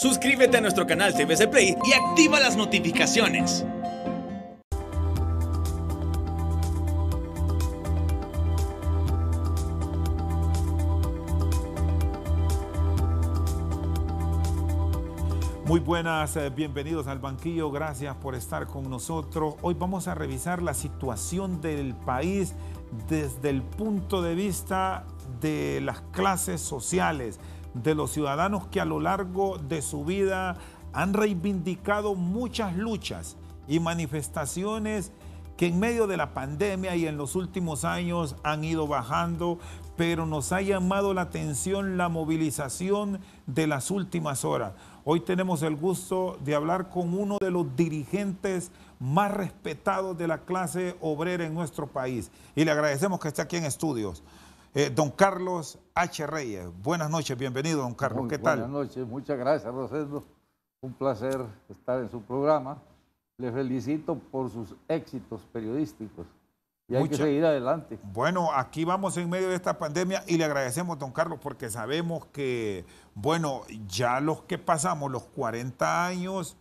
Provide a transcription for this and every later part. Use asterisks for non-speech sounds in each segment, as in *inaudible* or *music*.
Suscríbete a nuestro canal TVC Play y activa las notificaciones. Muy buenas, eh, bienvenidos al banquillo, gracias por estar con nosotros. Hoy vamos a revisar la situación del país desde el punto de vista de las clases sociales, de los ciudadanos que a lo largo de su vida han reivindicado muchas luchas y manifestaciones que en medio de la pandemia y en los últimos años han ido bajando, pero nos ha llamado la atención la movilización de las últimas horas. Hoy tenemos el gusto de hablar con uno de los dirigentes más respetados de la clase obrera en nuestro país y le agradecemos que esté aquí en estudios. Eh, don Carlos H. Reyes, buenas noches, bienvenido, don Carlos, ¿qué tal? Buenas noches, muchas gracias, Rosendo. Un placer estar en su programa. Le felicito por sus éxitos periodísticos. Y hay que seguir adelante. Bueno, aquí vamos en medio de esta pandemia y le agradecemos, don Carlos, porque sabemos que, bueno, ya los que pasamos los 40 años,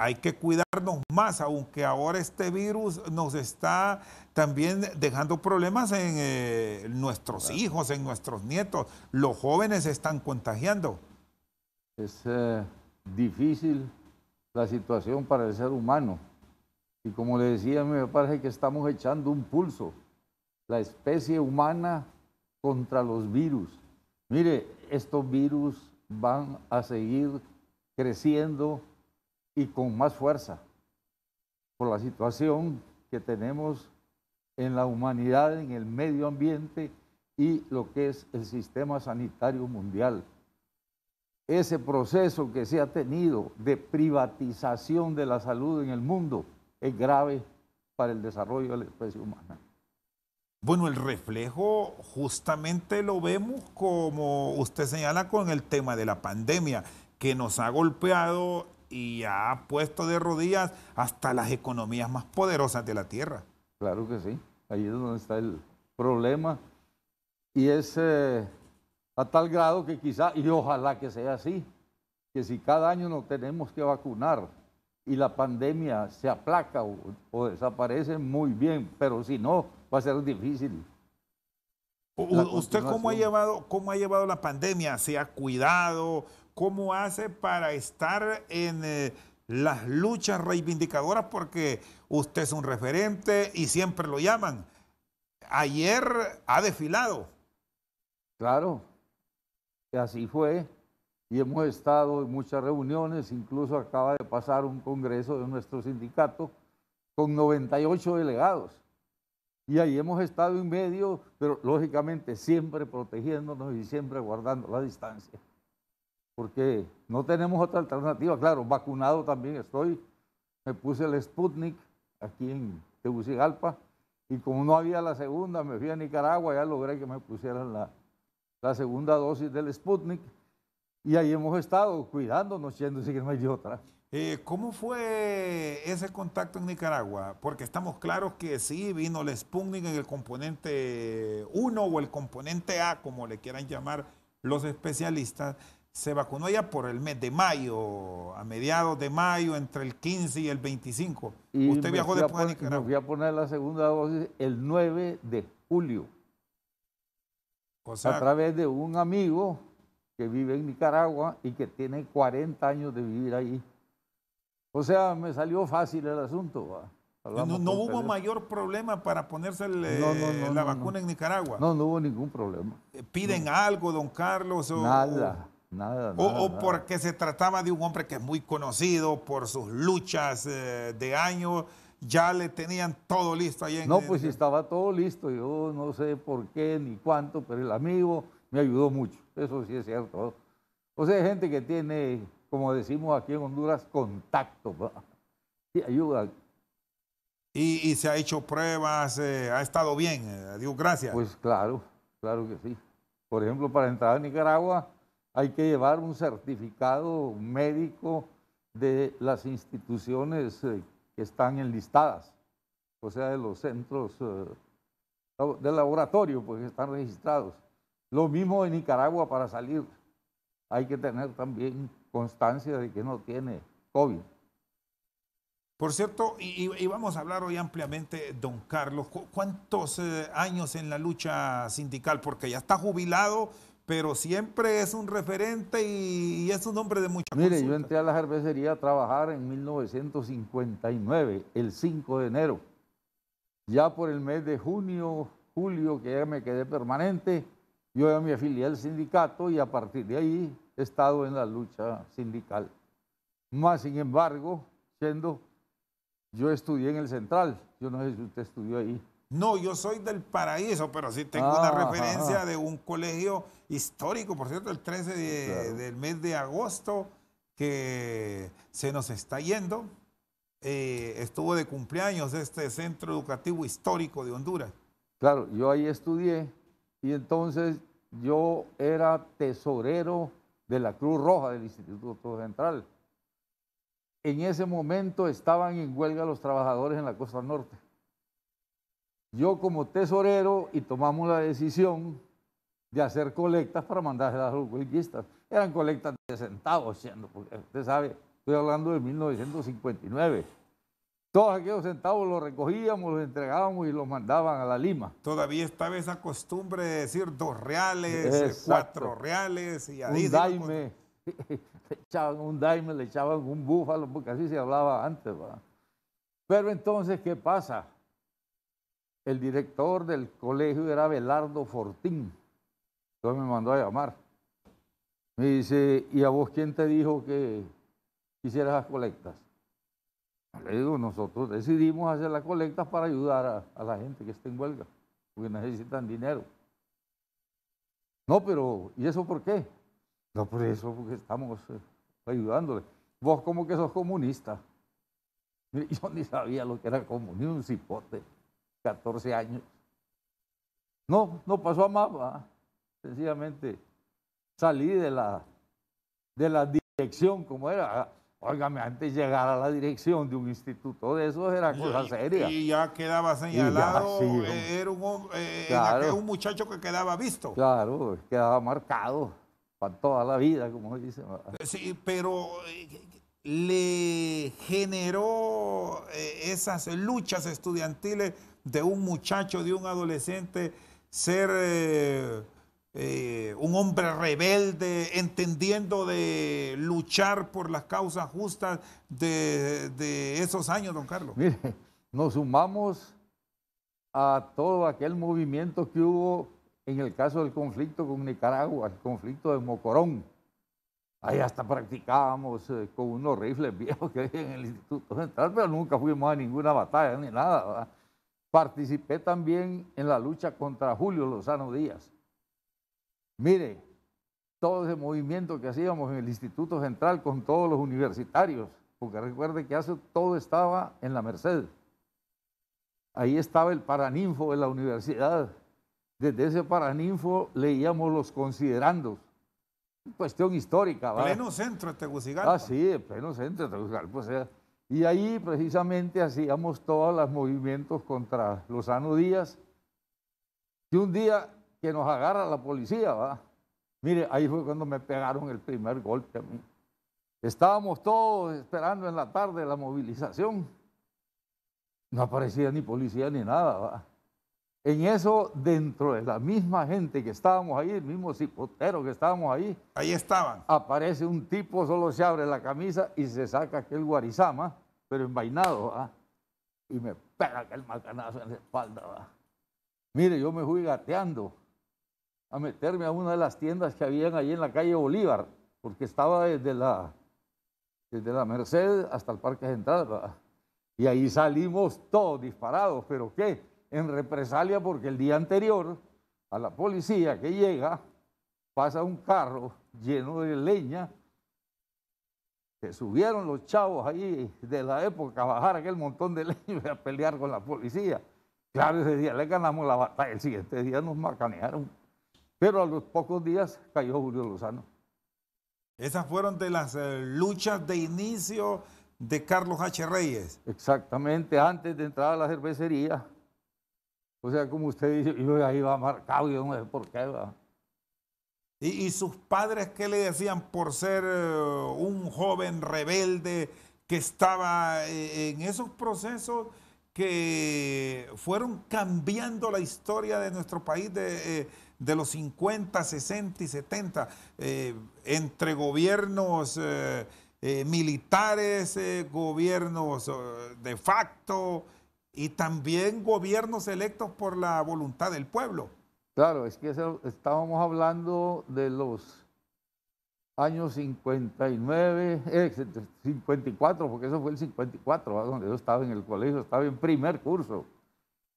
hay que cuidarnos más, aunque ahora este virus nos está también dejando problemas en eh, nuestros hijos, en nuestros nietos. Los jóvenes se están contagiando. Es eh, difícil la situación para el ser humano. Y como le decía, me parece que estamos echando un pulso, la especie humana contra los virus. Mire, estos virus van a seguir creciendo y con más fuerza por la situación que tenemos en la humanidad, en el medio ambiente y lo que es el sistema sanitario mundial. Ese proceso que se ha tenido de privatización de la salud en el mundo es grave para el desarrollo de la especie humana. Bueno, el reflejo justamente lo vemos como usted señala con el tema de la pandemia, que nos ha golpeado y ha puesto de rodillas hasta las economías más poderosas de la Tierra. Claro que sí, ahí es donde está el problema y es eh, a tal grado que quizá, y ojalá que sea así, que si cada año no tenemos que vacunar y la pandemia se aplaca o, desaparece, muy bien, pero si no, va a ser difícil. ¿Usted cómo ha, llevado, cómo ha llevado la pandemia? ¿Se ha cuidado? cómo hace para estar en eh, las luchas reivindicadoras, porque usted es un referente y siempre lo llaman. Ayer ha desfilado. Claro, así fue. Y hemos estado en muchas reuniones, incluso acaba de pasar un congreso de nuestro sindicato con 98 delegados. Y ahí hemos estado en medio, pero lógicamente siempre protegiéndonos y siempre guardando la distancia porque no tenemos otra alternativa. Claro, vacunado también estoy. Me puse el Sputnik aquí en Tegucigalpa y como no había la segunda, me fui a Nicaragua, ya logré que me pusieran la, la segunda dosis del Sputnik y ahí hemos estado cuidándonos, yendo que no hay otra. Eh, ¿Cómo fue ese contacto en Nicaragua? Porque estamos claros que sí, vino el Sputnik en el componente 1 o el componente A, como le quieran llamar los especialistas, se vacunó ya por el mes de mayo, a mediados de mayo, entre el 15 y el 25. Usted viajó después a, de Nicaragua. voy a poner la segunda dosis el 9 de julio. a través de un amigo que vive en Nicaragua y que tiene 40 años de vivir ahí. O sea, me salió fácil el asunto. No, hubo mayor problema para ponerse eh, la vacuna en Nicaragua. No, no hubo ningún problema. Eh, ¿Piden algo, don Carlos? Nada. Nada, o, porque se trataba de un hombre que es muy conocido por sus luchas eh, de años, ya le tenían todo listo ahí en No, pues estaba todo listo, yo no sé por qué ni cuánto, pero el amigo me ayudó mucho, eso sí es cierto. O sea, hay gente que tiene, como decimos aquí en Honduras, contacto, y ayuda. Y, se ha hecho pruebas, eh, ha estado bien, eh, Dios gracias. Pues claro, claro que sí. Por ejemplo, para entrar a Nicaragua hay que llevar un certificado médico de las instituciones eh, que están enlistadas, o sea, de los centros eh, de laboratorio, porque pues, están registrados. Lo mismo en Nicaragua para salir. Hay que tener también constancia de que no tiene COVID. Por cierto, y, y vamos a hablar hoy ampliamente, don Carlos, ¿cuántos eh, años en la lucha sindical? Porque ya está jubilado, pero siempre es un referente y, es un hombre de mucha Mire, yo entré a la cervecería a trabajar en 1959, el 5 de enero. Ya por el mes de junio, julio, que ya me quedé permanente, yo ya me afilié al sindicato y a partir de ahí he estado en la lucha sindical. Más sin embargo, siendo, yo estudié en el Central, yo no sé si usted estudió ahí. No, yo soy del paraíso, pero sí tengo una ah, referencia de un colegio histórico, por cierto, el 13 del mes de agosto, que se nos está yendo. Eh, estuvo de cumpleaños este centro educativo histórico de Honduras. Claro, yo ahí estudié y entonces yo era tesorero de la Cruz Roja del Instituto Central. En ese momento estaban en huelga los trabajadores en la costa norte yo como tesorero y tomamos la decisión de hacer colectas para mandar a los huelguistas. Eran colectas de centavos, siendo, porque usted sabe, estoy hablando de 1959. Todos aquellos centavos los recogíamos, los entregábamos y los mandaban a la Lima. Todavía estaba esa costumbre de decir dos reales, eh, cuatro reales y ahí. Un daime, *laughs* le echaban un daime, le echaban un búfalo, porque así se hablaba antes. ¿verdad? Pero entonces, ¿qué pasa? el director del colegio era Belardo Fortín. Entonces me mandó a llamar. Me dice, ¿y a vos quién te dijo que hicieras las colectas? Le digo, nosotros decidimos hacer las colectas para ayudar a, la gente que está en huelga, porque necesitan dinero. No, pero ¿y eso por qué? No, por eso, porque estamos eh, ayudándole. Vos como que sos comunista. *laughs* Yo ni sabía lo que era comunismo, un cipote. 14 años. No, no pasó a más, sencillamente salí de la, de la dirección como era. Óigame, antes llegar a la dirección de un instituto de eso era cosa seria. Y ya quedaba señalado, eh, era un, eh, eh, era un muchacho que quedaba visto. Claro, quedaba marcado para toda la vida, como dicen. Sí, pero le generó eh, esas luchas estudiantiles de un muchacho, de un adolescente, ser eh, eh, un hombre rebelde, entendiendo de luchar por las causas justas de, de esos años, don Carlos. Mire, nos sumamos a todo aquel movimiento que hubo en el caso del conflicto con Nicaragua, el conflicto de Mocorón, Ahí hasta practicábamos eh, con unos rifles *laughs* viejos que había en el Instituto Central, pero nunca fuimos a ninguna batalla ni nada. Participé también en la lucha contra Julio Lozano Díaz. Mire, todo ese movimiento que hacíamos en el Instituto Central con todos los universitarios, porque recuerde que hace todo estaba en la Merced. Ahí estaba el paraninfo de la universidad. Desde ese paraninfo leíamos los considerandos cuestión histórica. ¿verdad? Pleno centro de Tegucigalpa. Ah, sí, pleno centro de Tegucigalpa. y ahí precisamente hacíamos todos los movimientos contra Lozano Díaz. Y un día que nos agarra la policía, va. Mire, ahí fue cuando me pegaron el primer golpe a mí. Estábamos todos esperando en la tarde la movilización. No aparecía ni policía ni nada, va. En eso, dentro de la misma gente que estábamos ahí, el mismo cipotero que estábamos ahí. Ahí estaban. Aparece un tipo, solo se abre la camisa y se saca aquel guarizama, pero envainado, Y me pega aquel macanazo en la espalda, Mire, yo me fui gateando a meterme a una de las tiendas que habían ahí en la calle Bolívar, porque estaba desde la, desde la Merced hasta el Parque Central, Y ahí salimos todos disparados, pero ¿qué? en represalia porque el día anterior a la policía que llega pasa un carro lleno de leña que subieron los chavos ahí de la época a bajar aquel montón de *laughs* leña y a pelear con la policía. Claro, ese día le ganamos la batalla, el siguiente día nos macanearon. Pero a los pocos días cayó Julio Lozano. Esas fueron de las eh, luchas de inicio de Carlos H. Reyes. Exactamente, antes de entrar a la cervecería, o sea, como usted dice, yo ahí va marcado, yo no sé por qué va. ¿Y, sus padres qué le decían por ser eh, un joven rebelde que estaba eh, en esos procesos que fueron cambiando la historia de nuestro país de, eh, los 50, 60 y 70, entre gobiernos militares, gobiernos de facto? y también gobiernos electos por la voluntad del pueblo. Claro, es que estábamos hablando de los años 59, 54, eh, porque eso fue el 54, donde yo estaba en el colegio, estaba en primer curso.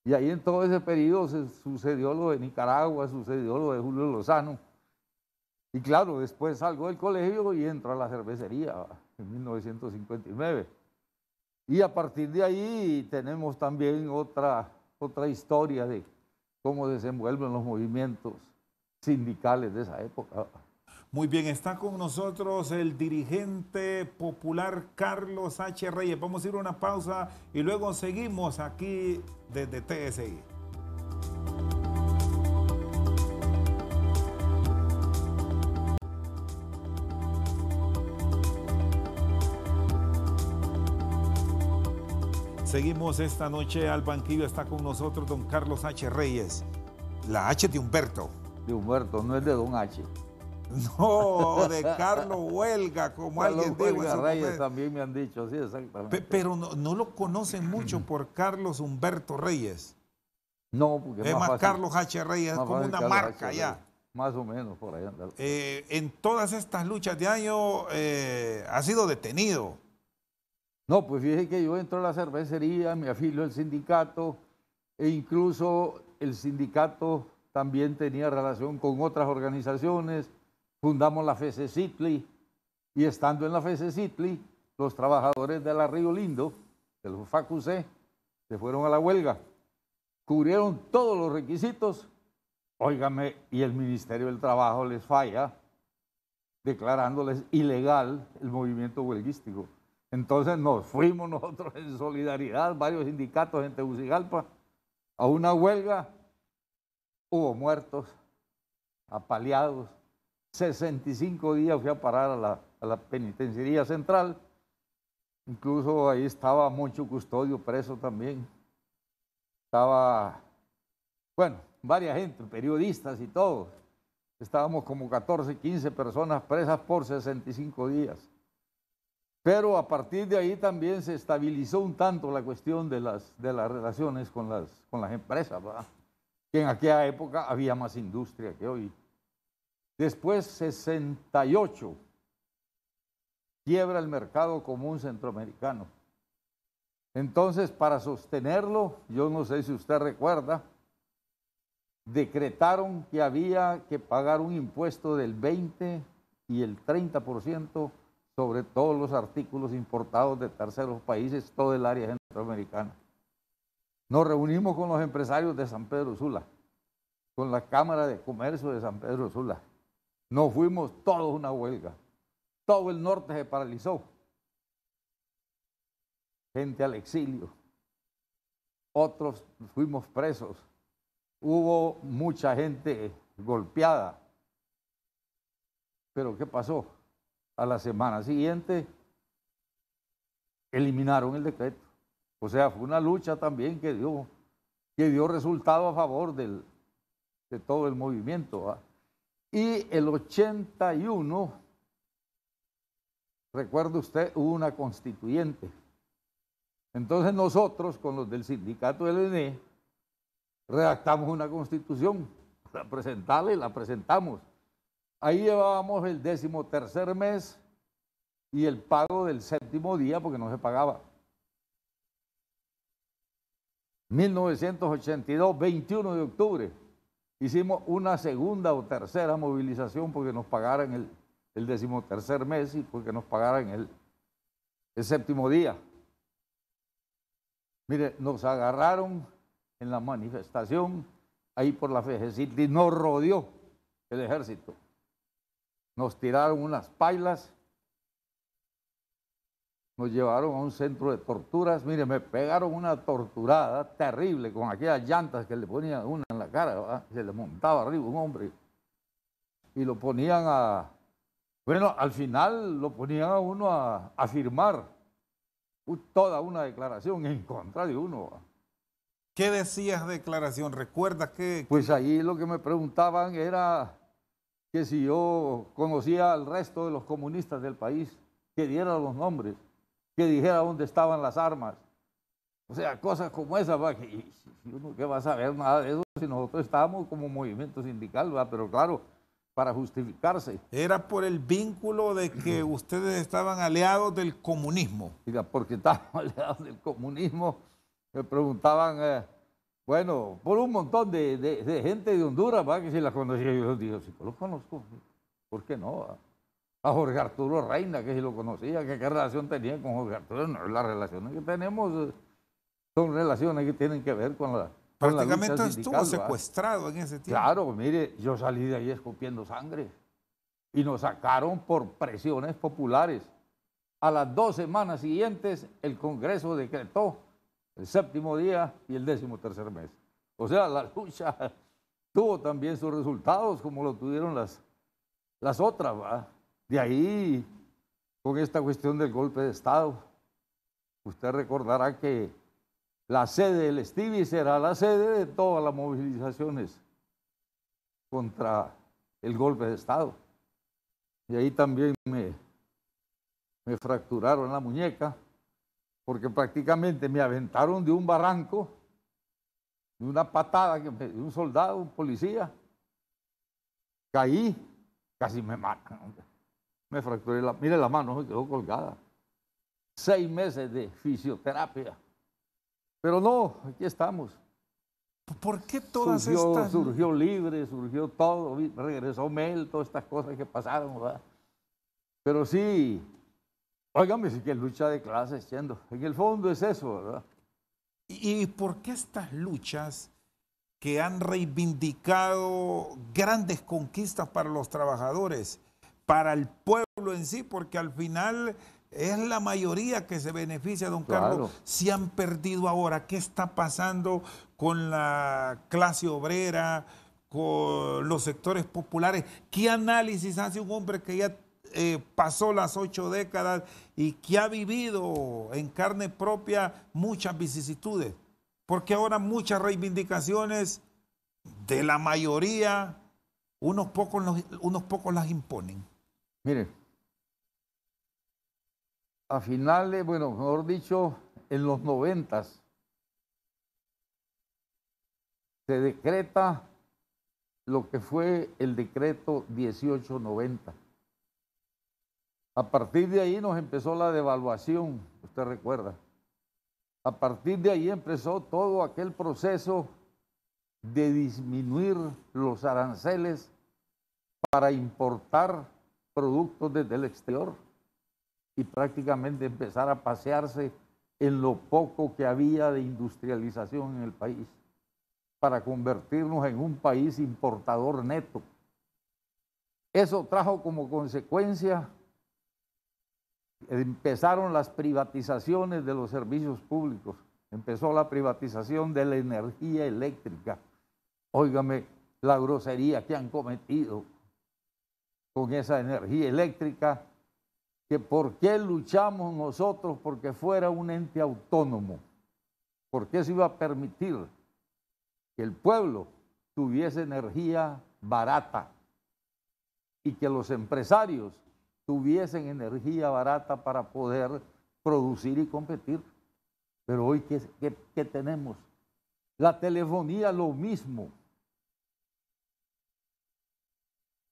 Y ahí en todo ese periodo se sucedió lo de Nicaragua, sucedió lo de Julio Lozano. Y claro, después salgo del colegio y entro a la cervecería en 1959. Y a partir de ahí tenemos también otra, otra historia de cómo desenvuelven los movimientos sindicales de esa época. Muy bien, está con nosotros el dirigente popular Carlos H. Reyes. Vamos a ir una pausa y luego seguimos aquí desde TSI. Seguimos esta noche al banquillo. Está con nosotros don Carlos H. Reyes. La H de Humberto. De Humberto, no es de don H. No, *laughs* de Carlos Huelga, como alguien dijo. Huelga Reyes también me han dicho, sí, exactamente. pero no, lo conocen mucho *clears throat* por Carlos Humberto Reyes. No, porque es más, Carlos H. Reyes, es como una marca ya. Más o menos por ahí. Eh, en todas estas luchas de año eh, ha sido detenido. No, pues fíjense que yo entro a la cervecería, me afilo al sindicato e incluso el sindicato también tenía relación con otras organizaciones. Fundamos la CITLI y estando en la CITLI, los trabajadores de la Río Lindo, del FACUC, se fueron a la huelga. Cubrieron todos los requisitos. Óigame, y el Ministerio del Trabajo les falla declarándoles ilegal el movimiento huelguístico. Entonces nos fuimos *laughs* nosotros en solidaridad, varios sindicatos en Tegucigalpa, a una huelga. Hubo muertos, apaleados. 65 días fui a parar a la, penitenciaría central. Incluso ahí estaba mucho custodio preso también. Estaba, bueno, varias gente, periodistas y todos. Estábamos como 14, 15 personas presas por 65 días. Pero a partir de ahí también se estabilizó un tanto la cuestión de las, de las relaciones con las, con las empresas, ¿verdad? que en aquella época había más industria que hoy. Después, 68, quiebra el mercado común centroamericano. Entonces, para sostenerlo, yo no sé si usted recuerda, decretaron que había que pagar un impuesto del 20 y el 30% sobre todos los artículos importados de terceros países, todo el área centroamericana. Nos reunimos con los empresarios de San Pedro Sula, con la Cámara de Comercio de San Pedro Sula. Nos fuimos todos una huelga. Todo el norte se paralizó. Gente al exilio. Otros fuimos presos. Hubo mucha gente golpeada. Pero ¿qué pasó? a la semana siguiente eliminaron el decreto. O sea, fue una lucha también que dio, que dio resultado a favor de todo el movimiento. Y el 81, recuerde usted, hubo una constituyente. Entonces nosotros, con los del sindicato LN, e, redactamos una constitución, la presentamos la presentamos Ahí llevábamos el décimo mes y el pago del séptimo día porque no se pagaba. 1982, 21 de octubre, hicimos una segunda o tercera movilización porque nos pagaran el, decimotercer mes y porque nos pagaran el, el séptimo día. Mire, nos agarraron en la manifestación ahí por la Fejecita y nos rodeó el ejército nos tiraron unas pailas, nos llevaron a un centro de torturas. Mire, me pegaron una torturada terrible con aquellas llantas que le ponían una en la cara, se le montaba arriba un hombre y lo ponían a. Bueno, al final lo ponían a uno a, firmar toda una declaración en contra de uno. ¿Qué decías declaración? ¿Recuerdas qué? Pues ahí lo que me preguntaban era que si yo conocía al resto de los comunistas del país, que diera los nombres, que dijera dónde estaban las armas. O sea, cosas como esas, Que, uno va a saber nada de eso si nosotros estábamos como movimiento sindical, ¿va? pero claro, para justificarse. Era por el vínculo de que ustedes estaban aliados del comunismo. Mira, porque *laughs* estábamos aliados del comunismo, me preguntaban... Eh, bueno, por un montón de, gente de Honduras, que si la conocía yo, digo, si lo conozco, ¿por qué no? A Jorge Arturo Reina, que si lo conocía, que qué relación tenía con Jorge Arturo. No, las relaciones que tenemos eh, son relaciones que tienen que ver con la. Prácticamente estuvo secuestrado en ese tiempo. Claro, mire, yo salí de ahí escupiendo sangre y nos sacaron por presiones populares. A las dos semanas siguientes, el Congreso decretó el séptimo día y el décimo tercer mes. O sea, la lucha *laughs* tuvo también sus resultados como lo tuvieron las, las otras. ¿va? De ahí, con esta cuestión del golpe de Estado, usted recordará que la sede del Stevie será la sede de todas las movilizaciones contra el golpe de Estado. Y ahí también me, me fracturaron la muñeca porque prácticamente me aventaron de un barranco, de una patada que de un soldado, un policía. Caí, casi me matan. Me fracturé la, mire la mano, me quedó colgada. Seis meses de fisioterapia. Pero no, aquí estamos. ¿Por qué todas surgió, estas? Surgió libre, surgió todo, regresó Mel, todas estas cosas que pasaron, ¿verdad? Pero sí, Óigame, sí que lucha de clases, yendo. En el fondo es eso, ¿verdad? ¿Y por qué estas luchas que han reivindicado grandes conquistas para los trabajadores, para el pueblo en sí? Porque al final es la mayoría que se beneficia, don Carlos. Se han perdido ahora. ¿Qué está pasando con la clase obrera, con los sectores populares? ¿Qué análisis hace un hombre que ya eh, pasó las ocho décadas y que ha vivido en carne propia muchas vicisitudes, porque ahora muchas reivindicaciones de la mayoría, unos pocos, unos pocos las imponen. Mire, a finales, bueno, mejor dicho, en los noventas, se decreta lo que fue el decreto 1890 a partir de ahí nos empezó la devaluación, usted recuerda. A partir de ahí empezó todo aquel proceso de disminuir los aranceles para importar productos desde el exterior y prácticamente empezar a pasearse en lo poco que había de industrialización en el país para convertirnos en un país importador neto. Eso trajo como consecuencia empezaron las privatizaciones de los servicios públicos, empezó la privatización de la energía eléctrica. Óigame la grosería que han cometido con esa energía eléctrica, que por qué luchamos nosotros porque fuera un ente autónomo, porque se iba a permitir que el pueblo tuviese energía barata y que los empresarios tuviesen energía barata para poder producir y competir. Pero hoy, ¿qué, qué, tenemos? La telefonía, lo mismo.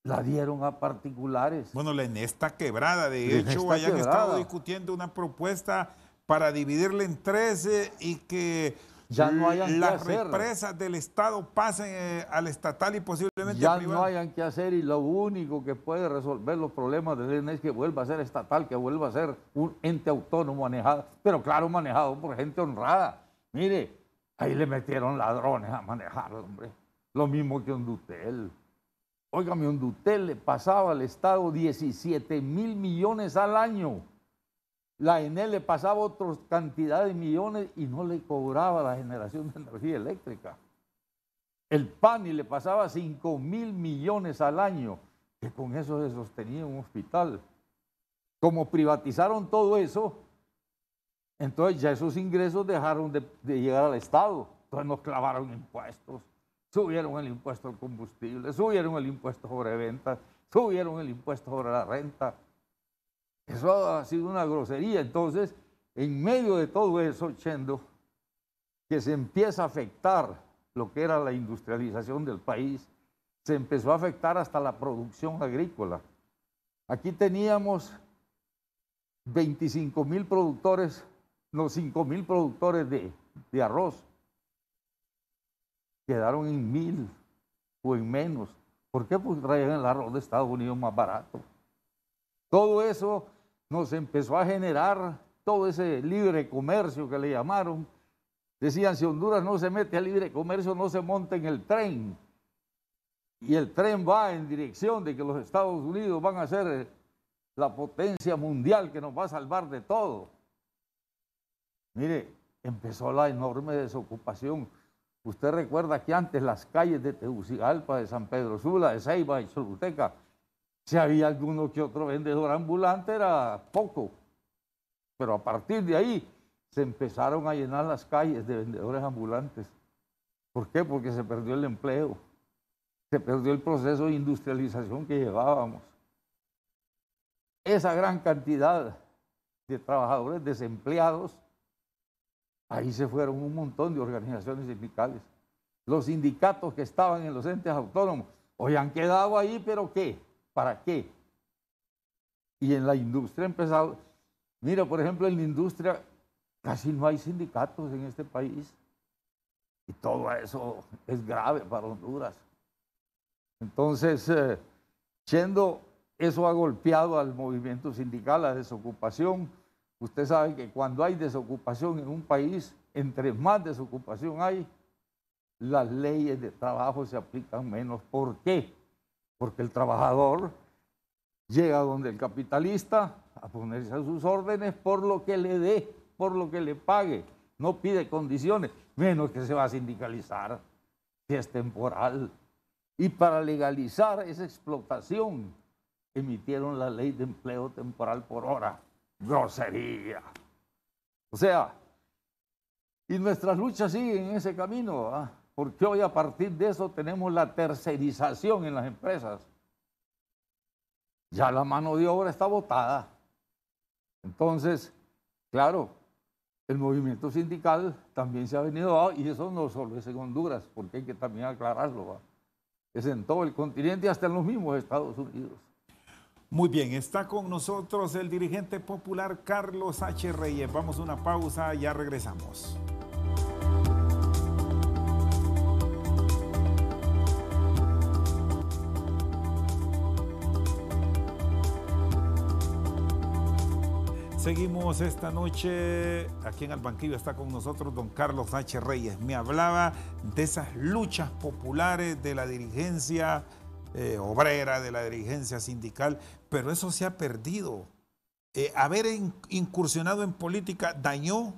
la dieron a particulares. Bueno, en esta quebrada, de hecho, hayan estado discutiendo una propuesta para dividirla en 13 y que ya no hayan las que hacer. represas del Estado pasen eh, al estatal y posiblemente ya no hayan que hacer y lo único que puede resolver los problemas del ENES es que vuelva a ser estatal, que vuelva a ser un ente autónomo manejado, pero claro, manejado por gente honrada. Mire, ahí le metieron ladrones a manejar, hombre. Lo mismo que Hondutel. Óigame, Hondutel le pasaba al Estado 17 mil millones al año la ENE le pasaba otras cantidades de millones y no le cobraba la generación de energía eléctrica. El PANI le pasaba 5 mil millones al año, que con eso se sostenía un hospital. Como privatizaron todo eso, entonces ya esos ingresos dejaron de, de llegar al Estado. Entonces nos clavaron impuestos, subieron el impuesto al combustible, subieron el impuesto sobre ventas, subieron el impuesto sobre la renta. Eso ha sido una grosería. Entonces, en medio de todo eso, Chendo, que se empieza a afectar lo que era la industrialización del país, se empezó a afectar hasta la producción agrícola. Aquí teníamos 25 mil productores, no 5 mil productores de, arroz. Quedaron en mil o en menos. ¿Por qué pues, traían el arroz de Estados Unidos más barato? Todo eso nos empezó a generar todo ese libre comercio que le llamaron. Decían, si Honduras no se mete al libre comercio, no se monta en el tren. Y el tren va en dirección de que los Estados Unidos van a ser eh, la potencia mundial que nos va a salvar de todo. Mire, empezó la enorme desocupación. Usted recuerda que antes las calles de Tegucigalpa, de San Pedro Sula, de Ceiba y Choluteca si había alguno que otro vendedor ambulante era poco, pero a partir de ahí se empezaron a llenar las calles de vendedores ambulantes. ¿Por qué? Porque se perdió el empleo, se perdió el proceso de industrialización que llevábamos. Esa gran cantidad de trabajadores desempleados, ahí se fueron un montón de organizaciones sindicales. Los sindicatos que estaban en los entes autónomos, hoy han quedado ahí, pero ¿qué? ¿Para qué? Y en la industria empezado, mira, por ejemplo, en la industria casi no hay sindicatos en este país. Y todo eso es grave para Honduras. Entonces, siendo eh, eso ha golpeado al movimiento sindical, la desocupación. Usted sabe que cuando hay desocupación en un país, entre más desocupación hay, las leyes de trabajo se aplican menos. ¿Por qué? porque el trabajador llega donde el capitalista a ponerse a sus órdenes por lo que le dé, por lo que le pague, no pide condiciones, menos que se va a sindicalizar, si es temporal. Y para legalizar esa explotación, emitieron la ley de empleo temporal por hora. Grosería. O sea, y nuestras luchas siguen en ese camino. ¿ah? Porque hoy a partir de eso tenemos la tercerización en las empresas. Ya la mano de obra está botada. Entonces, claro, el movimiento sindical también se ha venido a... y eso no solo es en Honduras, porque hay que también aclararlo, es en todo el continente, y hasta en los mismos Estados Unidos. Muy bien, está con nosotros el dirigente popular Carlos H. Reyes. Vamos a una pausa, ya regresamos. Seguimos esta noche, aquí en El Banquillo está con nosotros don Carlos H. Reyes. Me hablaba de esas luchas populares de la dirigencia eh, obrera, de la dirigencia sindical, pero eso se ha perdido. Eh, haber incursionado en política dañó.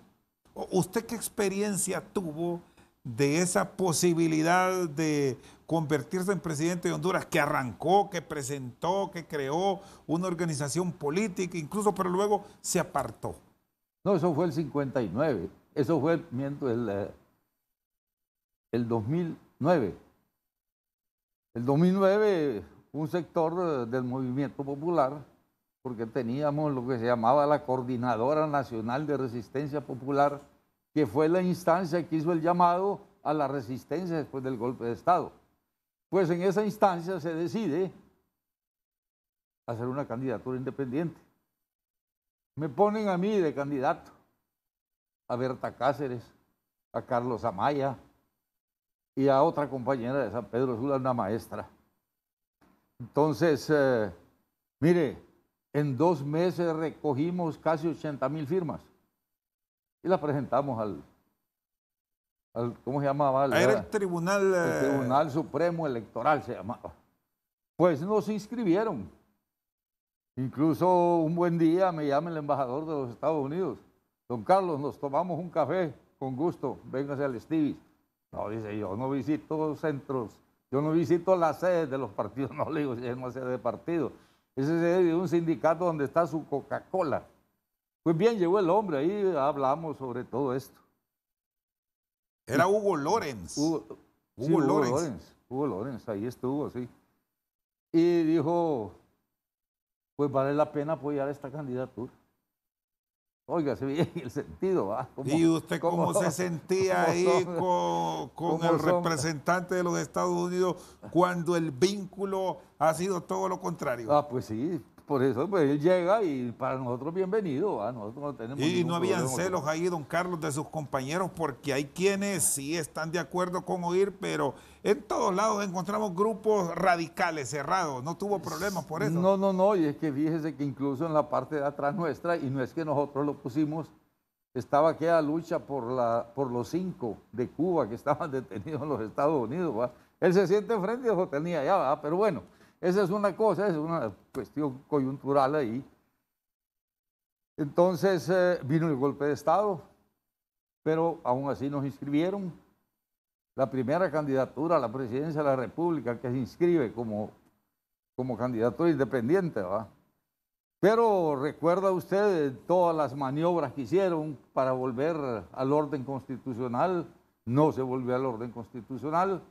¿Usted qué experiencia tuvo de esa posibilidad de convertirse en presidente de Honduras, que arrancó, que presentó, que creó una organización política, incluso, pero luego se apartó. No, eso fue el 59, eso fue el, el, eh, el 2009. El 2009, un sector eh, del movimiento popular, porque teníamos lo que se llamaba la Coordinadora Nacional de Resistencia Popular, que fue la instancia que hizo el llamado a la resistencia después del golpe de Estado pues en esa instancia se decide hacer una candidatura independiente. Me ponen a mí de candidato, a Berta Cáceres, a Carlos Amaya y a otra compañera de San Pedro Sula, una maestra. Entonces, eh, mire, en dos meses recogimos casi 80 mil firmas y las presentamos al ¿cómo se llamaba? Era, era el Tribunal... Eh, tribunal Supremo Electoral se llamaba. Pues nos inscribieron. Incluso un buen día me llama el embajador de los Estados Unidos. Don Carlos, nos tomamos un café, con gusto, véngase al Stevie. No, dice, yo no visito centros, yo no visito la sede de los partidos, *laughs* no le digo, si es una sede de partido. Ese es de un sindicato donde está su Coca-Cola. Pues bien, llegó el hombre, ahí hablamos sobre todo esto. Era Hugo Lorenz. Hugo, Lorenz. Hugo Lorenz, ahí estuvo, sí. Y dijo, pues vale la pena apoyar esta candidatura. oiga se bien el sentido, ¿Y usted cómo, se *laughs* sentía ahí con, el representante de los Estados Unidos cuando el vínculo ha sido todo lo contrario? Ah, pues sí, por eso, pues él llega y para nosotros bienvenido. Nosotros no tenemos y no habían celos ahí, don Carlos, de sus compañeros, porque hay quienes sí están de acuerdo con oír, pero en todos lados encontramos grupos radicales, cerrados. No tuvo problemas por eso. No, no, no. Y es que fíjese que incluso en la parte de atrás nuestra, y no es que nosotros lo pusimos, estaba aquella lucha por, la, por los cinco de Cuba que *laughs* estaban detenidos en los Estados Unidos. Él se siente enfrente y tenía ya, pero bueno. Esa es una cosa, es una cuestión coyuntural ahí. Entonces eh, vino el golpe de Estado, pero aún así nos inscribieron. La primera candidatura a la presidencia de la República que se inscribe como, como candidato independiente, ¿va? Pero recuerda usted todas las maniobras que hicieron para volver al orden constitucional, no se volvió al orden constitucional.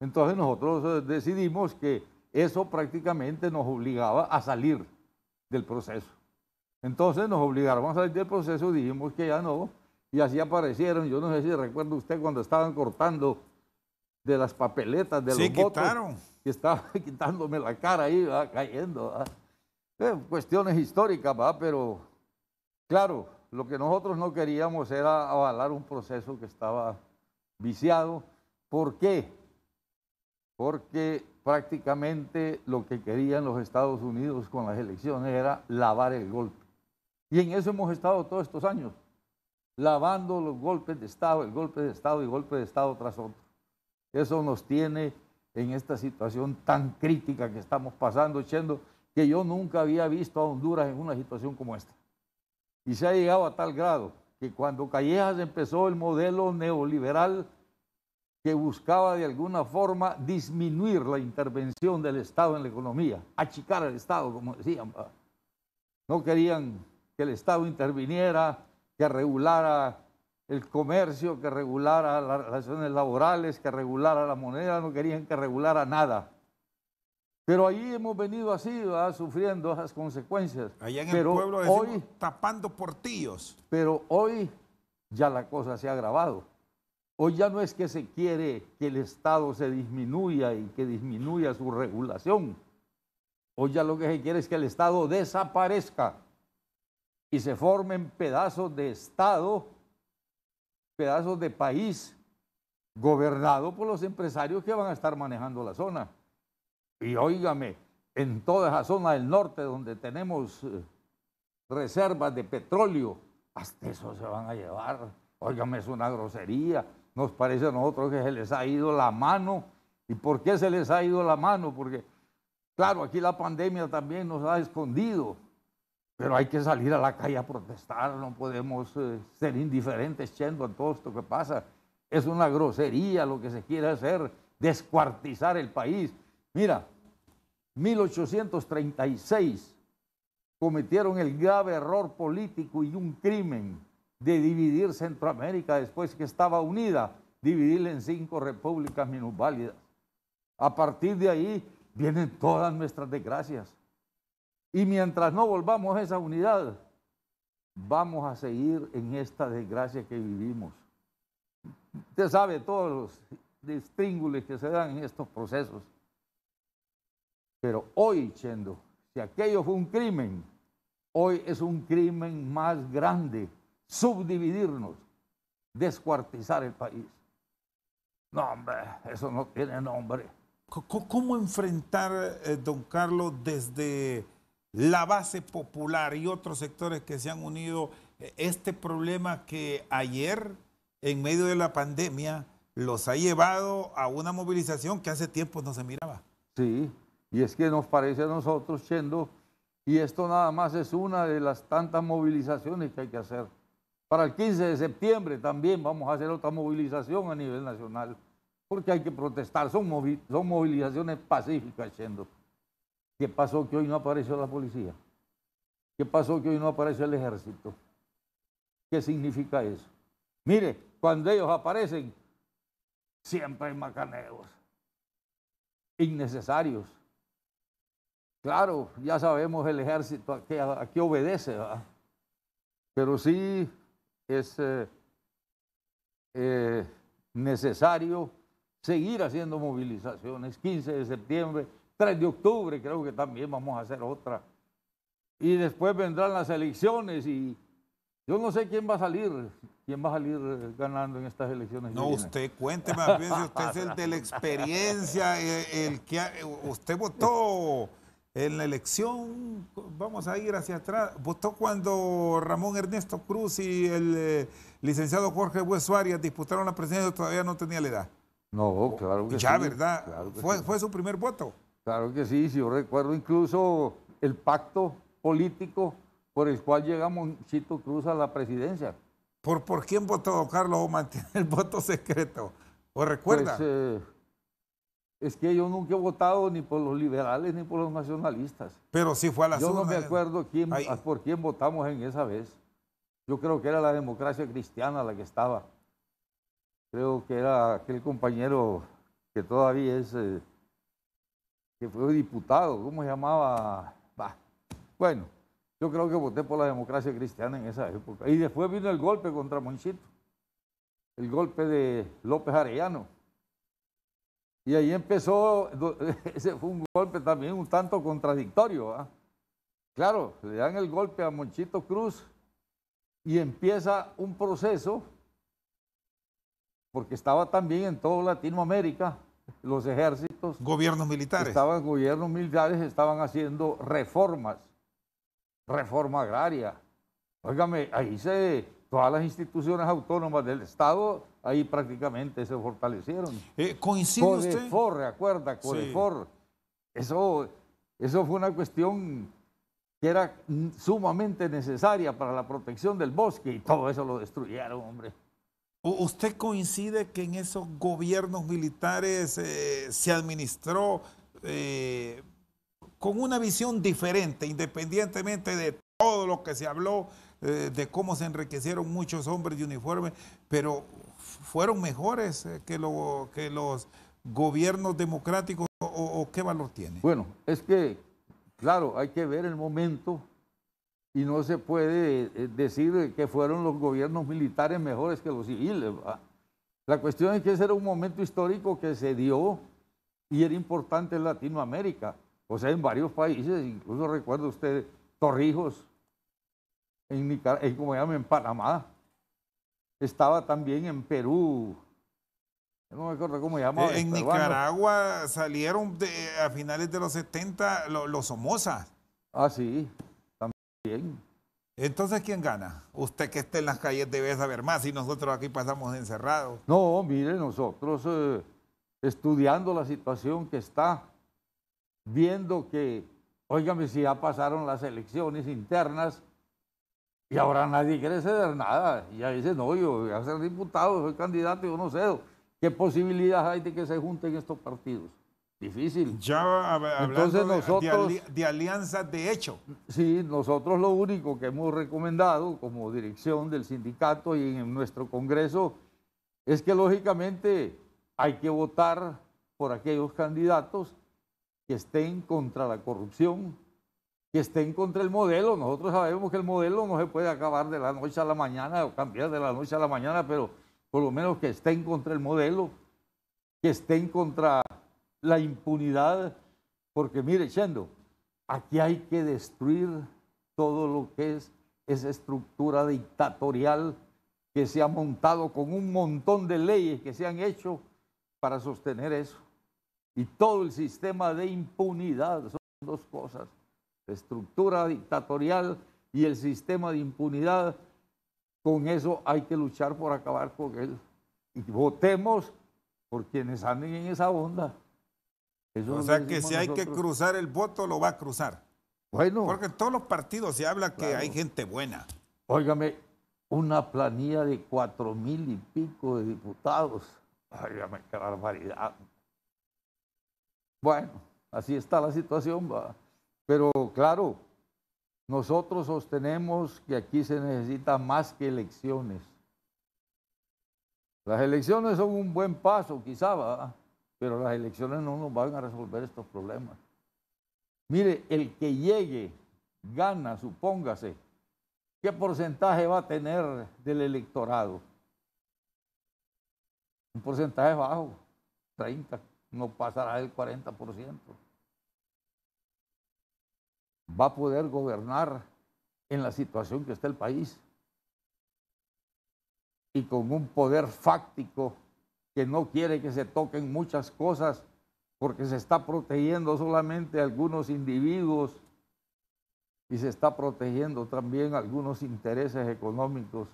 Entonces nosotros eh, decidimos que eso prácticamente nos obligaba a salir del proceso. Entonces nos obligaron a salir del proceso, dijimos que ya no, y así aparecieron. Yo no sé si recuerda usted cuando estaban cortando de las papeletas de los votos. Y estaba *laughs* quitándome la cara ahí, va cayendo. Eh, cuestiones históricas, va, pero claro, lo que nosotros no queríamos era avalar un proceso que estaba viciado. ¿Por qué? Porque prácticamente lo que querían los Estados Unidos con las elecciones era lavar el golpe. Y en eso hemos estado todos estos años, lavando los golpes de Estado, el golpe de Estado y golpe de Estado tras otro. Eso nos tiene en esta situación tan crítica que estamos pasando, echando que yo nunca había visto a Honduras en una situación como esta. Y se ha llegado a tal grado que cuando Callejas empezó el modelo neoliberal, que buscaba de alguna forma disminuir la intervención del Estado en la economía, achicar al Estado, como decían. No querían que el Estado interviniera, que regulara el comercio, que regulara las relaciones laborales, que regulara la moneda, no querían que regulara nada. Pero ahí hemos venido así, sufriendo esas consecuencias. Allá en el pueblo hoy, tapando portillos. Pero hoy ya la cosa se ha agravado. Hoy ya no es que se quiere que el Estado se disminuya y que disminuya su regulación. Hoy ya lo que se quiere es que el Estado desaparezca y se formen pedazos de Estado, pedazos de país gobernado por los empresarios que van a estar manejando la zona. Y óigame, en toda esa zona del norte donde tenemos eh, reservas de petróleo, hasta eso se van a llevar. Óigame, es una grosería nos parece a nosotros que se les ha ido la mano. ¿Y por qué se les ha ido la mano? Porque, claro, aquí la pandemia también nos ha escondido, pero hay que salir a la calle a protestar, no podemos eh, ser indiferentes yendo a todo esto que pasa. Es una grosería lo que se quiere hacer, descuartizar el país. Mira, 1836 cometieron el grave error político y un crimen de dividir Centroamérica después que estaba unida, dividirla en cinco repúblicas minusválidas. A partir de ahí vienen todas nuestras desgracias. Y mientras no volvamos a esa unidad, vamos a seguir en esta desgracia que vivimos. Usted sabe todos los distingules que se dan en estos procesos. Pero hoy, Chendo, si aquello fue un crimen, hoy es un crimen más grande subdividirnos, descuartizar el país. No, hombre, eso no tiene nombre. ¿Cómo enfrentar, eh, don Carlos, desde la base popular y otros sectores que se han unido eh, este problema que ayer, en medio de la pandemia, los ha llevado a una movilización que hace tiempo no se miraba? Sí, y es que nos parece a nosotros, Chendo, y esto nada más es una de las tantas movilizaciones que hay que hacer. Para el 15 de septiembre también vamos a hacer otra movilización a nivel nacional, porque hay que protestar. Son, movilizaciones pacíficas, Chendo. ¿Qué pasó que hoy no apareció la policía? ¿Qué pasó que hoy no apareció el ejército? ¿Qué significa eso? Mire, cuando ellos aparecen, siempre hay macaneos innecesarios. Claro, ya sabemos el ejército a qué, obedece, ¿verdad? pero sí es eh, eh, necesario seguir haciendo movilizaciones. 15 de septiembre, 3 de octubre, creo que también vamos a hacer otra. Y después vendrán las elecciones y yo no sé quién va a salir, quién va a salir eh, ganando en estas elecciones. No, usted cuénteme, usted es el de la experiencia, el, que usted votó en la elección, vamos a ir hacia atrás, votó cuando Ramón Ernesto Cruz y el eh, licenciado Jorge Bues Suárez disputaron la presidencia, todavía no tenía la edad. No, claro que sí. Ya, ¿verdad? fue, su primer voto. Claro que sí, si yo recuerdo incluso el pacto político por el cual llegamos Chito Cruz a la presidencia. ¿Por, quién votó, Carlos, o mantiene el voto secreto? ¿O recuerda? Pues, eh, es que yo nunca he votado ni por los liberales ni por los nacionalistas. Pero sí fue a la Yo no me eh, acuerdo por quién votamos en esa vez. Yo creo que era la democracia cristiana la que estaba. Creo que era aquel compañero que todavía es, eh, que fue diputado, ¿cómo se llamaba? Bueno, yo creo que voté por la democracia cristiana en esa época. Y después vino el golpe contra Monchito, el golpe de López Arellano. Y ahí empezó, *laughs* ese fue un golpe también un tanto contradictorio. Claro, le dan el golpe a Monchito Cruz y empieza un proceso, porque estaba también en toda Latinoamérica, los ejércitos. Gobiernos militares. Estaban gobiernos militares, estaban haciendo reformas, reforma agraria. Óigame, ahí se todas las instituciones autónomas del Estado ahí prácticamente se fortalecieron. Eh, ¿Coincide usted? Codefor, recuerda, Codefor. Sí. Eso, eso fue una cuestión que era sumamente necesaria para la protección del bosque y todo eso lo destruyeron, hombre. ¿Usted coincide que en esos gobiernos militares eh, se administró eh, con una visión diferente, independientemente de todo lo que se habló eh, de cómo se enriquecieron muchos hombres de uniforme, pero fueron mejores eh, que, que los gobiernos democráticos o, qué valor tiene? Bueno, es que, claro, hay que ver el momento y no se puede eh, decir que fueron los gobiernos militares mejores que los civiles. La cuestión es que ese era un momento histórico que se dio y era importante en Latinoamérica, o sea, en varios países, incluso recuerdo usted Torrijos, en, Nicaragua, en Panamá. Estaba también en Perú. No me acuerdo cómo llamaba. Eh, en Nicaragua salieron de, a finales de los 70 los, los Somoza. Ah, sí, también. Entonces, ¿quién gana? Usted que esté en las calles debe saber más y nosotros aquí pasamos encerrados. No, mire, nosotros eh, estudiando la situación que está, viendo que, óigame, si ya pasaron las elecciones internas, y ahora nadie quiere ceder nada. Y a veces no, yo voy a ser diputado, soy candidato, yo no cedo. ¿Qué posibilidades hay de que se junten estos partidos? Difícil. Ya Entonces nosotros, de, de alianzas de hecho. Sí, nosotros lo único que hemos recomendado como dirección del sindicato y en nuestro Congreso es que lógicamente hay que votar por aquellos candidatos que estén contra la corrupción, que estén contra el modelo. Nosotros sabemos que el modelo no se puede acabar de la noche a la mañana o cambiar de la noche a la mañana, pero por lo menos que estén contra el modelo, que estén contra la impunidad, porque mire, Chendo, aquí hay que destruir todo lo que es esa estructura dictatorial que se ha montado con un montón de leyes que se han hecho para sostener eso. Y todo el sistema de impunidad son dos cosas estructura dictatorial y el sistema de impunidad, con eso hay que luchar por acabar con él. Y votemos por quienes anden en esa onda. o sea que si hay que cruzar el voto, lo va a cruzar. Bueno. Porque en todos los partidos se habla que hay gente buena. Óigame, una planilla de cuatro mil y pico de diputados. Óigame, qué barbaridad. Bueno, así está la situación, va. Pero claro, nosotros sostenemos que aquí se necesita más que elecciones. Las elecciones son un buen paso, quizá, pero las elecciones no nos van a resolver estos problemas. Mire, el que llegue, gana, supóngase, ¿qué porcentaje va a tener del electorado? Un porcentaje bajo, 30, no pasará del 40% va a poder gobernar en la situación que está el país y con un poder fáctico que no quiere que se toquen muchas cosas porque se está protegiendo solamente algunos individuos y se está protegiendo también algunos intereses económicos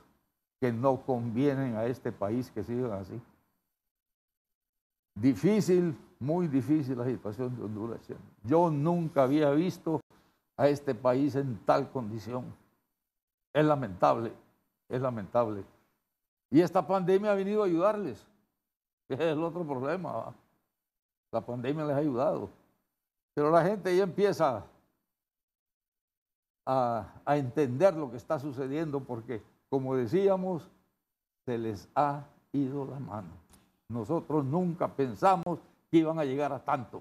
que no convienen a este país que sigan así. Difícil, muy difícil la situación de Honduras. Yo nunca había visto a este país en tal condición. Es lamentable, es lamentable. Y esta pandemia ha venido a ayudarles. *laughs* es el otro problema. La pandemia les ha ayudado. Pero la gente ya empieza a, a entender lo que está sucediendo porque, como decíamos, se les ha ido la mano. Nosotros nunca pensamos que iban a llegar a tanto.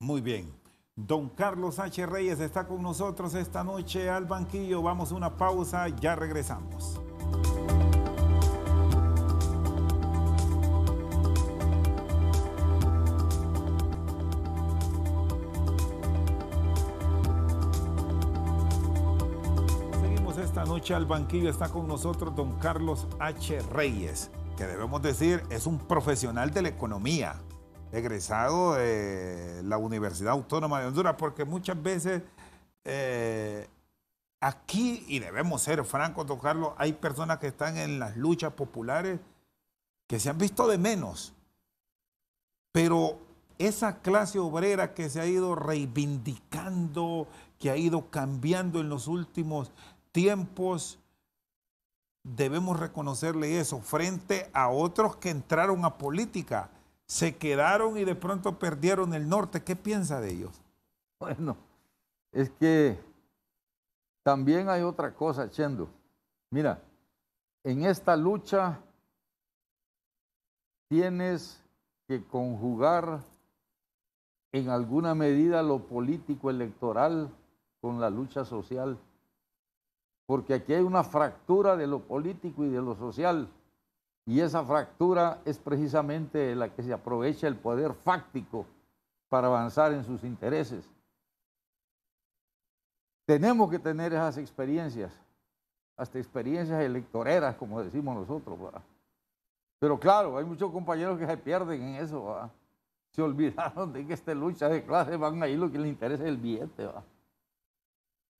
Muy bien. Don Carlos H. Reyes está con nosotros esta noche al banquillo. Vamos a una pausa, ya regresamos. Seguimos esta noche al banquillo. Está con nosotros don Carlos H. Reyes, que debemos decir es un profesional de la economía egresado de la Universidad Autónoma de Honduras, porque muchas veces eh, aquí, y debemos ser francos, don Carlos, hay personas que están en las luchas populares que se han visto de menos, pero esa clase obrera que se ha ido reivindicando, que ha ido cambiando en los últimos tiempos, debemos reconocerle eso frente a otros que entraron a política se quedaron y de pronto perdieron el norte. ¿Qué piensa de ellos? Bueno, es que también hay otra cosa, Chendo. Mira, en esta lucha tienes que conjugar en alguna medida lo político electoral con la lucha social, porque aquí hay una fractura de lo político y de lo social. Y esa fractura es precisamente la que se aprovecha el poder fáctico para avanzar en sus intereses. Tenemos que tener esas experiencias, hasta experiencias electoreras, como decimos nosotros. Pero claro, hay muchos compañeros que se pierden en eso. Se olvidaron de que esta lucha de clases van ahí lo que les interesa el billete.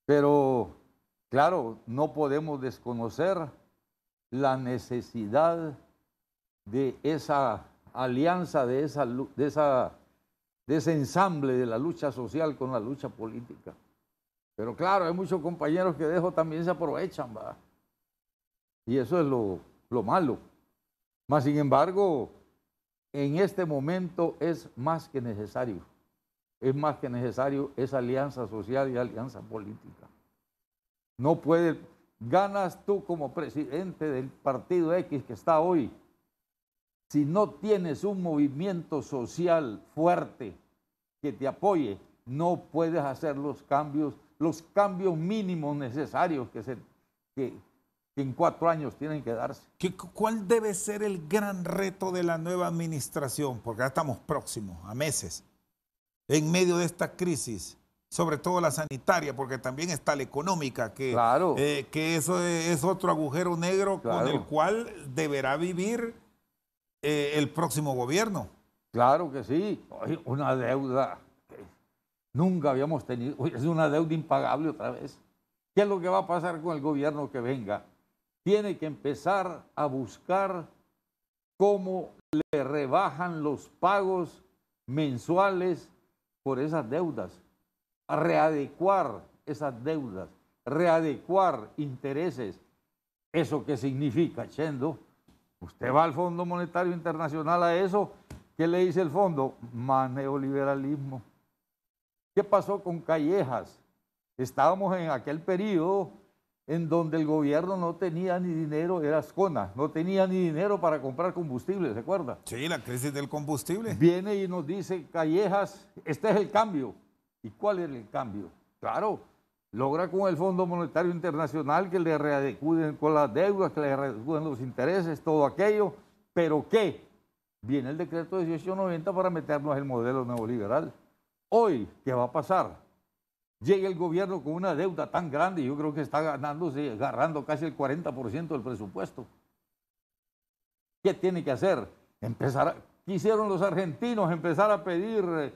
Pero claro, no podemos desconocer la necesidad de esa alianza, de, esa, de, esa, ese ensamble de la lucha social con la lucha política. Pero claro, hay muchos compañeros que dejo también se aprovechan, ¿verdad? Y eso es lo, malo. Mas, sin embargo, en este momento es más que necesario, es más que necesario esa alianza social y alianza política. No puede ganas tú como presidente del partido X que está hoy, si no tienes un movimiento social fuerte que te apoye, no puedes hacer los cambios, los cambios mínimos necesarios que, en cuatro años tienen que darse. ¿Cuál debe ser el gran reto de la nueva administración? Porque ya estamos próximos, a meses, en medio de esta crisis sobre todo la sanitaria, porque también está la económica, que, eh, que eso es otro agujero negro con el cual deberá vivir eh, el próximo gobierno. Claro que sí, una deuda que nunca habíamos tenido, es una deuda impagable otra vez. ¿Qué es lo que va a pasar con el gobierno que venga? Tiene que empezar a buscar cómo le rebajan los pagos mensuales por esas deudas readecuar esas deudas, readecuar intereses. ¿Eso qué significa, Chendo? Usted va al Fondo Monetario Internacional a eso, ¿qué le dice el fondo? Más neoliberalismo. ¿Qué pasó con Callejas? Estábamos en aquel periodo en donde el gobierno no tenía ni dinero, era Ascona, no tenía ni dinero para comprar combustible, ¿se acuerda? Sí, la crisis del combustible. Viene y nos dice, Callejas, este es el cambio. ¿Y cuál es el cambio? Claro, logra con el Fondo Monetario Internacional que le readecuden con las deudas, que le readecuden los intereses, todo aquello, pero ¿qué? Viene el decreto de 1890 para meternos el modelo neoliberal. Hoy, ¿qué va a pasar? Llega el gobierno con una deuda tan grande, yo creo que está ganándose, agarrando casi el 40% del presupuesto. ¿Qué tiene que hacer? Empezar hicieron quisieron los argentinos empezar a pedir eh,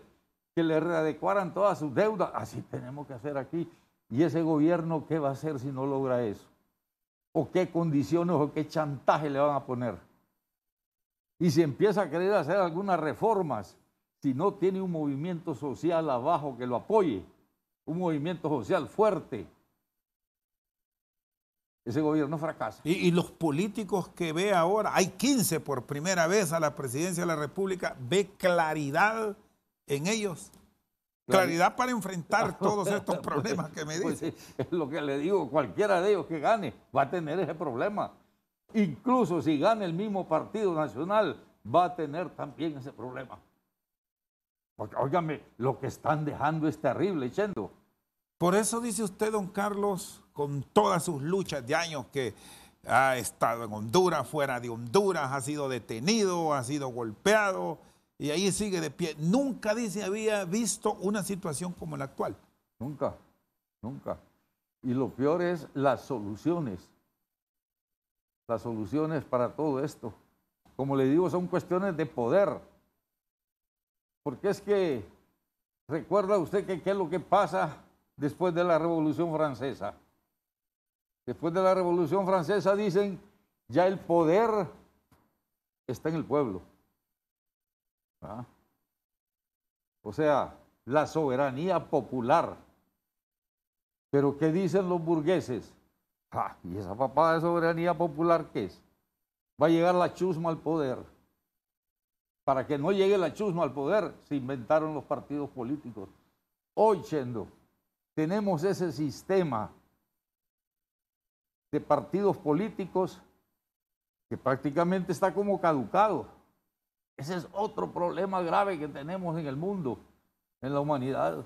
que le readecuaran todas sus deudas. Así tenemos que hacer aquí. ¿Y ese gobierno qué va a hacer si no logra eso? ¿O qué condiciones o qué chantaje le van a poner? Y si empieza a querer hacer algunas reformas, si no tiene un movimiento social abajo que lo apoye, un movimiento social fuerte, ese gobierno fracasa. Y, los políticos que ve ahora, hay 15 por primera vez a la presidencia de la República, ve claridad en ellos claridad para enfrentar *laughs* todos estos problemas que me pues dicen... es lo que le digo, cualquiera de ellos que gane va a tener ese problema. Incluso si gana el mismo Partido Nacional, va a tener también ese problema. Porque, óigame, lo que están dejando es terrible, yendo Por eso dice usted, don Carlos, con todas sus luchas de años que ha estado en Honduras, fuera de Honduras, ha sido detenido, ha sido golpeado, y ahí sigue de pie. Nunca, dice, había visto una situación como la actual. Nunca, nunca. Y lo peor es las soluciones. Las soluciones para todo esto. Como le digo, son cuestiones de poder. Porque es que, recuerda usted que qué es lo que pasa después de la Revolución Francesa. Después de la Revolución Francesa dicen, ya el poder está en el pueblo. Ah. O sea, la soberanía popular. Pero ¿qué dicen los burgueses? Ah, ¿Y esa papada de soberanía popular qué es? Va a llegar la chusma al poder. Para que no llegue la chusma al poder, se inventaron los partidos políticos. Hoy, Chendo, tenemos ese sistema de partidos políticos que prácticamente está como caducado ese es otro problema grave que tenemos en el mundo, en la humanidad.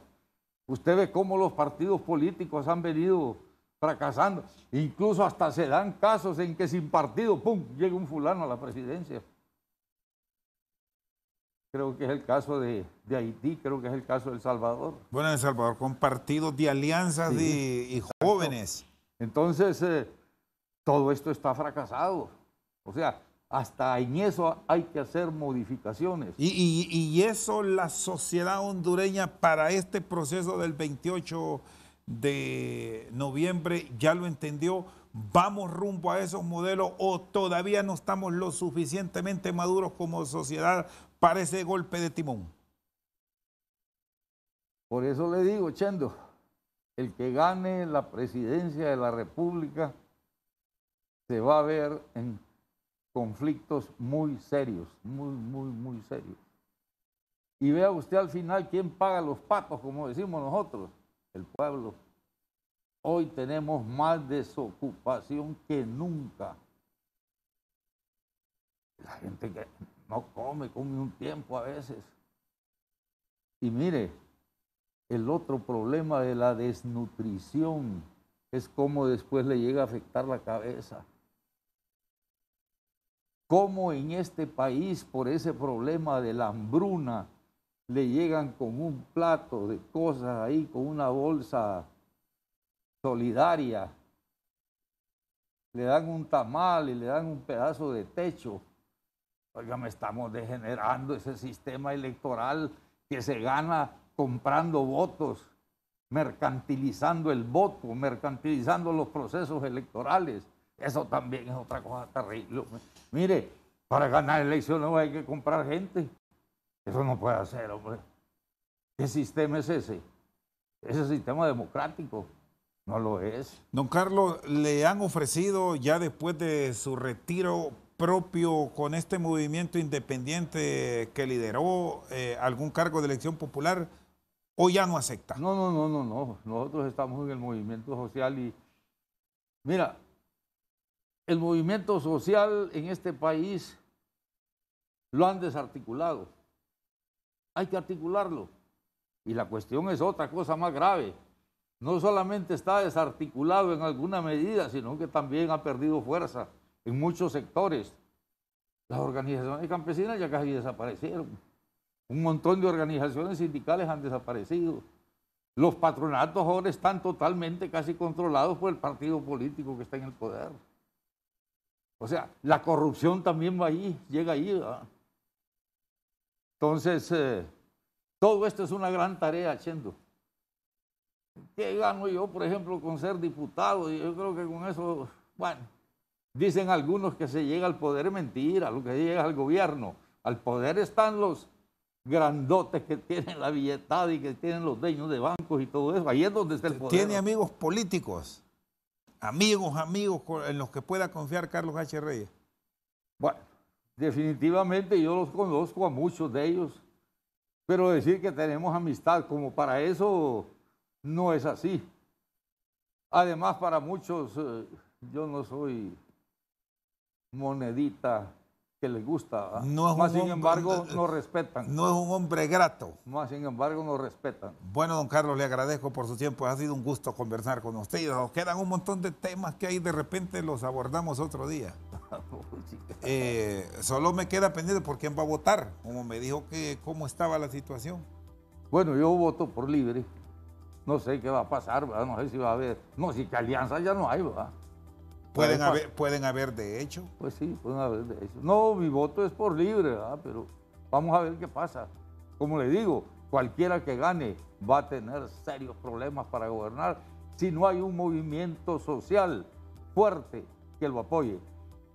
Usted ve cómo los partidos políticos han venido fracasando. Incluso hasta se dan casos en que sin partido, ¡pum!, llega un fulano a la presidencia. Creo que es el caso de, Haití, creo que es el caso de El Salvador. Bueno, El Salvador, con partidos de alianzas y jóvenes. Entonces, eh, todo esto está fracasado. O sea, hasta en eso hay que hacer modificaciones. Y, eso la sociedad hondureña para este proceso del 28 de noviembre ya lo entendió. ¿Vamos rumbo a esos modelos o todavía no estamos lo suficientemente maduros como sociedad para ese golpe de timón? Por eso le digo, Chendo, el que gane la presidencia de la República se va a ver en conflictos muy serios, muy, muy, muy serios. Y vea usted al final quién paga los patos, como decimos nosotros, el pueblo. Hoy tenemos más desocupación que nunca. La gente que no come, come un tiempo a veces. Y mire, el otro problema de la desnutrición es cómo después le llega a afectar la cabeza cómo en este país por ese problema de la hambruna le llegan con un plato de cosas ahí, con una bolsa solidaria, le dan un tamal y le dan un pedazo de techo. Oiga, me estamos degenerando ese sistema electoral que se gana comprando votos, mercantilizando el voto, mercantilizando los procesos electorales. Eso también es otra cosa terrible. Mire, para ganar elecciones hay que comprar gente. Eso no puede ser hombre. ¿Qué sistema es ese? Ese sistema democrático. No lo es. Don Carlos, ¿le han ofrecido ya después de su retiro propio con este movimiento independiente que lideró eh, algún cargo de elección popular o ya no acepta? No, no, no, no, no. Nosotros estamos en el movimiento social y mira, el movimiento social en este país lo han desarticulado. Hay que articularlo. Y la cuestión es otra cosa más grave. No solamente está desarticulado en alguna medida, sino que también ha perdido fuerza en muchos sectores. Las organizaciones campesinas ya casi desaparecieron. Un montón de organizaciones sindicales han desaparecido. Los patronatos ahora están totalmente casi controlados por el partido político que está en el poder. O sea, la corrupción también va ahí, llega ahí. Entonces, eh, todo esto es una gran tarea, haciendo. ¿Qué gano yo, por ejemplo, con ser diputado? Yo creo que con eso, bueno, dicen algunos que se llega al poder, mentira, lo que llega al gobierno. Al poder están los grandotes que tienen la billetada y que tienen los dueños de bancos y todo eso. Ahí es donde está el poder. Tiene amigos políticos amigos, amigos en los que pueda confiar Carlos H. Reyes? Bueno, definitivamente yo los conozco a muchos de ellos, pero decir que tenemos amistad como para eso no es así. Además, para muchos eh, yo no soy monedita les gusta. No es Más un sin hombre, embargo, eh, no respetan. No es un hombre grato. Más sin embargo, no respetan. Bueno, don Carlos, le agradezco por su tiempo. Ha sido un gusto conversar con usted. Nos quedan un montón de temas que ahí de repente los abordamos otro día. *laughs* Eh, solo me queda pendiente por quién va a votar, como me dijo que cómo estaba la situación. Bueno, yo voto por libre. No sé qué va a pasar, no sé si va a haber. No, si que alianza ya no hay, ¿verdad? Pueden haber, pueden haber de hecho. Pues sí, pueden haber de hecho. No, mi voto es por libre, pero vamos a ver qué pasa. Como le digo, cualquiera que gane va a tener serios problemas para gobernar si no hay un movimiento social fuerte que lo apoye.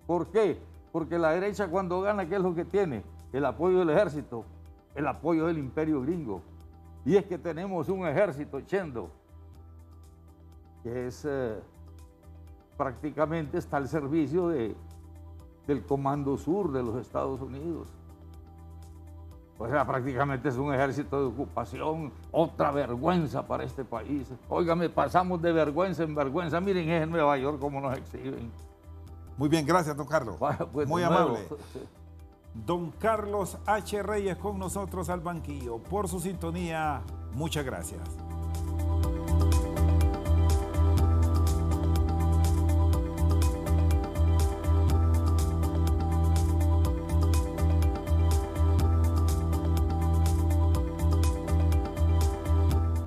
¿Por qué? Porque la derecha cuando gana, ¿qué es lo que tiene? El apoyo del ejército, el apoyo del imperio gringo. Y es que tenemos un ejército, Chendo, que es... Eh, prácticamente está al servicio de, del Comando Sur de los Estados Unidos. O sea, prácticamente es un ejército de ocupación, otra vergüenza para este país. Óigame, pasamos de vergüenza en vergüenza. Miren, es en Nueva York cómo nos exhiben. Muy bien, gracias, don Carlos. *laughs* Pues, Muy amable. Don Carlos H. Reyes con nosotros al banquillo. Por su sintonía, muchas gracias.